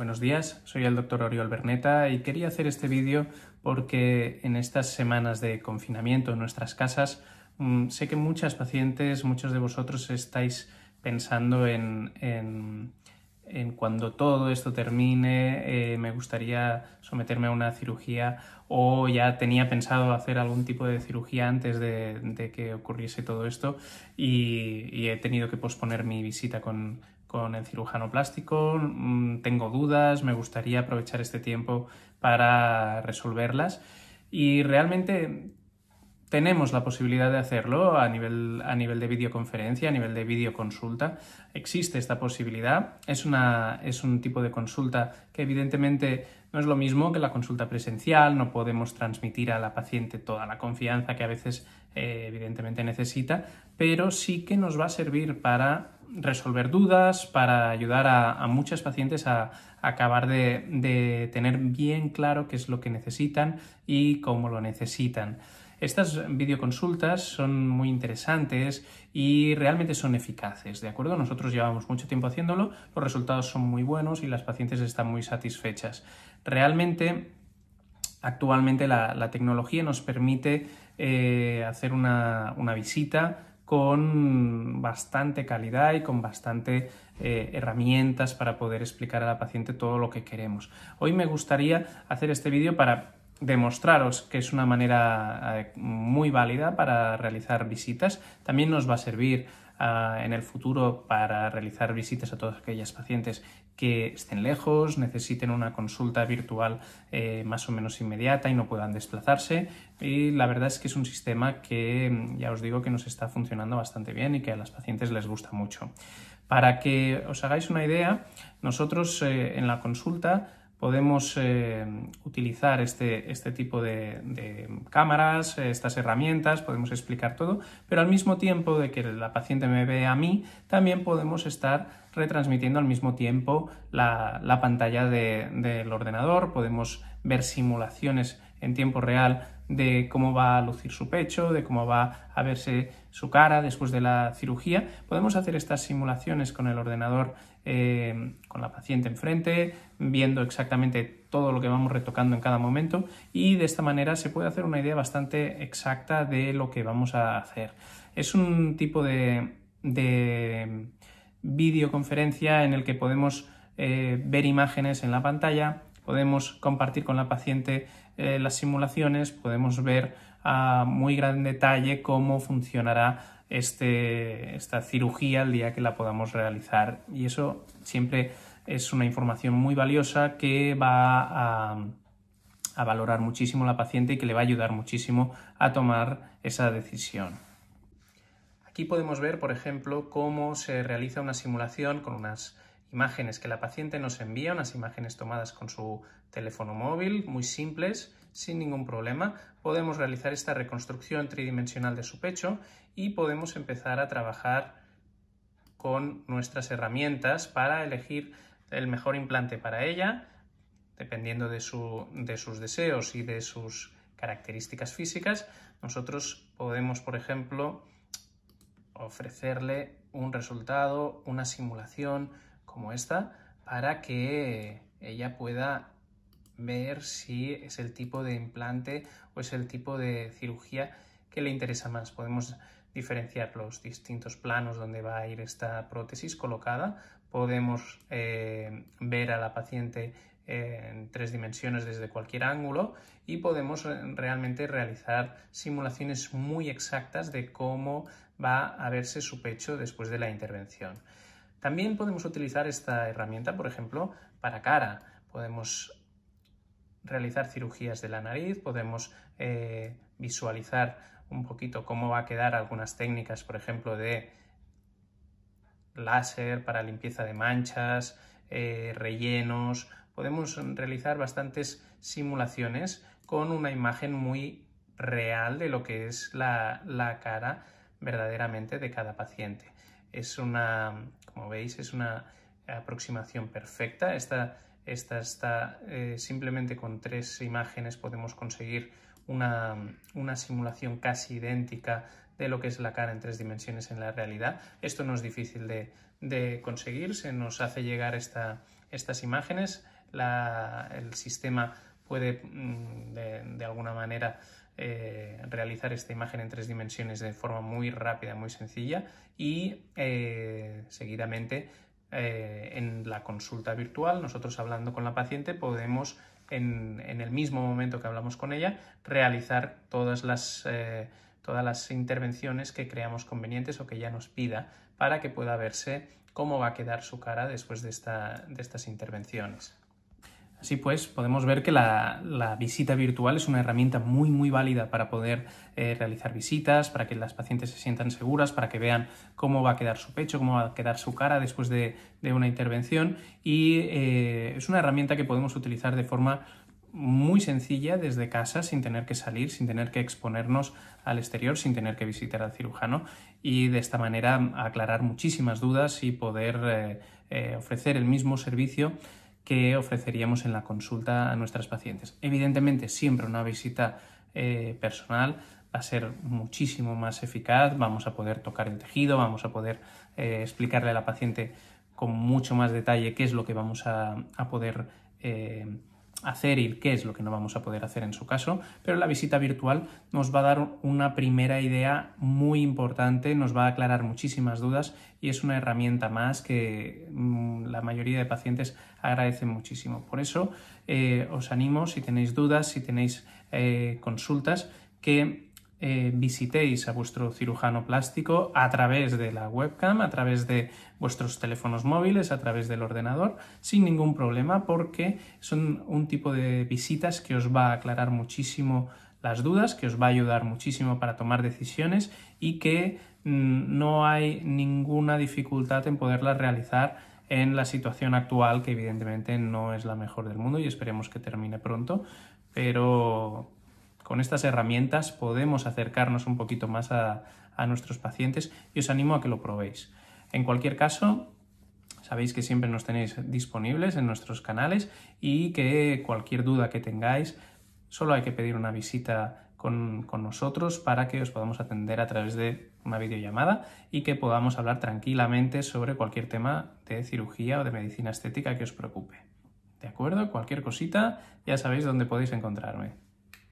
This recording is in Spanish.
Buenos días, soy el doctor Oriol Berneta y quería hacer este vídeo porque en estas semanas de confinamiento en nuestras casas mm, sé que muchas pacientes, muchos de vosotros estáis pensando en, cuando todo esto termine, eh, me gustaría someterme a una cirugía o ya tenía pensado hacer algún tipo de cirugía antes de, que ocurriese todo esto y, y, he tenido que posponer mi visita con, con el cirujano plástico, mm, tengo dudas, me gustaría aprovechar este tiempo para resolverlas y realmente tenemos la posibilidad de hacerlo a nivel, a nivel de videoconferencia, a nivel de videoconsulta. Existe esta posibilidad. Es, una, es un tipo de consulta que evidentemente no es lo mismo que la consulta presencial. No podemos transmitir a la paciente toda la confianza que a veces eh, evidentemente necesita, pero sí que nos va a servir para resolver dudas, para ayudar a, muchas pacientes a, acabar de, tener bien claro qué es lo que necesitan y cómo lo necesitan. Estas videoconsultas son muy interesantes y realmente son eficaces, ¿de acuerdo? Nosotros llevamos mucho tiempo haciéndolo, los resultados son muy buenos y las pacientes están muy satisfechas. Realmente, actualmente la, tecnología nos permite eh, hacer una visita con bastante calidad y con bastante eh, herramientas para poder explicar a la paciente todo lo que queremos. Hoy me gustaría hacer este vídeo para demostraros que es una manera eh, muy válida para realizar visitas. También nos va a servir ah, en el futuro para realizar visitas a todas aquellas pacientes que estén lejos, necesiten una consulta virtual eh, más o menos inmediata y no puedan desplazarse. Y la verdad es que es un sistema que mm, ya os digo que nos está funcionando bastante bien y que a las pacientes les gusta mucho. Para que os hagáis una idea, nosotros eh, en la consulta podemos eh, utilizar este, este, tipo de, cámaras, eh, estas herramientas, podemos explicar todo, pero al mismo tiempo de que la paciente me ve a mí, también podemos estar retransmitiendo al mismo tiempo la, pantalla del ordenador, podemos ver simulaciones en tiempo real de cómo va a lucir su pecho, de cómo va a verse su cara después de la cirugía. Podemos hacer estas simulaciones con el ordenador, eh, con la paciente enfrente, viendo exactamente todo lo que vamos retocando en cada momento y de esta manera se puede hacer una idea bastante exacta de lo que vamos a hacer. Es un tipo de, videoconferencia en el que podemos eh, ver imágenes en la pantalla, podemos compartir con la paciente eh, las simulaciones, podemos ver a ah, muy gran detalle cómo funcionará este, esta cirugía el día que la podamos realizar. Y eso siempre es una información muy valiosa que va a, a valorar muchísimo la paciente y que le va a ayudar muchísimo a tomar esa decisión. Aquí podemos ver, por ejemplo, cómo se realiza una simulación con unas imágenes que la paciente nos envía, unas imágenes tomadas con su teléfono móvil, muy simples, sin ningún problema. Podemos realizar esta reconstrucción tridimensional de su pecho y podemos empezar a trabajar con nuestras herramientas para elegir el mejor implante para ella, dependiendo de, de sus deseos y de sus características físicas. Nosotros podemos, por ejemplo, ofrecerle un resultado, una simulación, como esta para que ella pueda ver si es el tipo de implante o es el tipo de cirugía que le interesa más. Podemos diferenciar los distintos planos donde va a ir esta prótesis colocada. Podemos eh, ver a la paciente en tres dimensiones desde cualquier ángulo y podemos eh, realmente realizar simulaciones muy exactas de cómo va a verse su pecho después de la intervención. También podemos utilizar esta herramienta, por ejemplo, para cara. Podemos realizar cirugías de la nariz, podemos eh, visualizar un poquito cómo va a quedar algunas técnicas, por ejemplo, de láser para limpieza de manchas, eh, rellenos. Podemos realizar bastantes simulaciones con una imagen muy real de lo que es la cara verdaderamente de cada paciente es una, como veis, es una aproximación perfecta. Esta, está eh, simplemente con tres imágenes podemos conseguir una, simulación casi idéntica de lo que es la cara en tres dimensiones en la realidad. Esto no es difícil de, conseguir, se nos hace llegar estas imágenes, la, el sistema puede mm, de alguna manera eh, realizar esta imagen en tres dimensiones de forma muy rápida, muy sencilla y eh, seguidamente eh, en la consulta virtual, nosotros hablando con la paciente podemos en, el mismo momento que hablamos con ella realizar todas las, intervenciones que creamos convenientes o que ella nos pida para que pueda verse cómo va a quedar su cara después de estas intervenciones. Así pues, podemos ver que la, visita virtual es una herramienta muy, muy válida para poder eh, realizar visitas, para que las pacientes se sientan seguras, para que vean cómo va a quedar su pecho, cómo va a quedar su cara después de, una intervención. Y eh, es una herramienta que podemos utilizar de forma muy sencilla desde casa sin tener que salir, sin tener que exponernos al exterior, sin tener que visitar al cirujano y de esta manera aclarar muchísimas dudas y poder eh, ofrecer el mismo servicio que ofreceríamos en la consulta a nuestras pacientes. Evidentemente, siempre una visita eh, personal va a ser muchísimo más eficaz, vamos a poder tocar el tejido, vamos a poder eh, explicarle a la paciente con mucho más detalle qué es lo que vamos a, poder eh, hacer y qué es lo que no vamos a poder hacer en su caso, pero la visita virtual nos va a dar una primera idea muy importante, nos va a aclarar muchísimas dudas y es una herramienta más que mm, la mayoría de pacientes agradecen muchísimo. Por eso eh, os animo, si tenéis dudas, si tenéis eh, consultas, que eh, visitéis a vuestro cirujano plástico a través de la webcam, a través de vuestros teléfonos móviles, a través del ordenador, sin ningún problema, porque son un tipo de visitas que os va a aclarar muchísimo las dudas, que os va a ayudar muchísimo para tomar decisiones y que mm, no hay ninguna dificultad en poderlas realizar en la situación actual, que evidentemente no es la mejor del mundo y esperemos que termine pronto, pero, con estas herramientas podemos acercarnos un poquito más a, nuestros pacientes y os animo a que lo probéis. En cualquier caso, sabéis que siempre nos tenéis disponibles en nuestros canales y que cualquier duda que tengáis, solo hay que pedir una visita con, con, nosotros para que os podamos atender a través de una videollamada y que podamos hablar tranquilamente sobre cualquier tema de cirugía o de medicina estética que os preocupe. ¿De acuerdo? Cualquier cosita, ya sabéis dónde podéis encontrarme.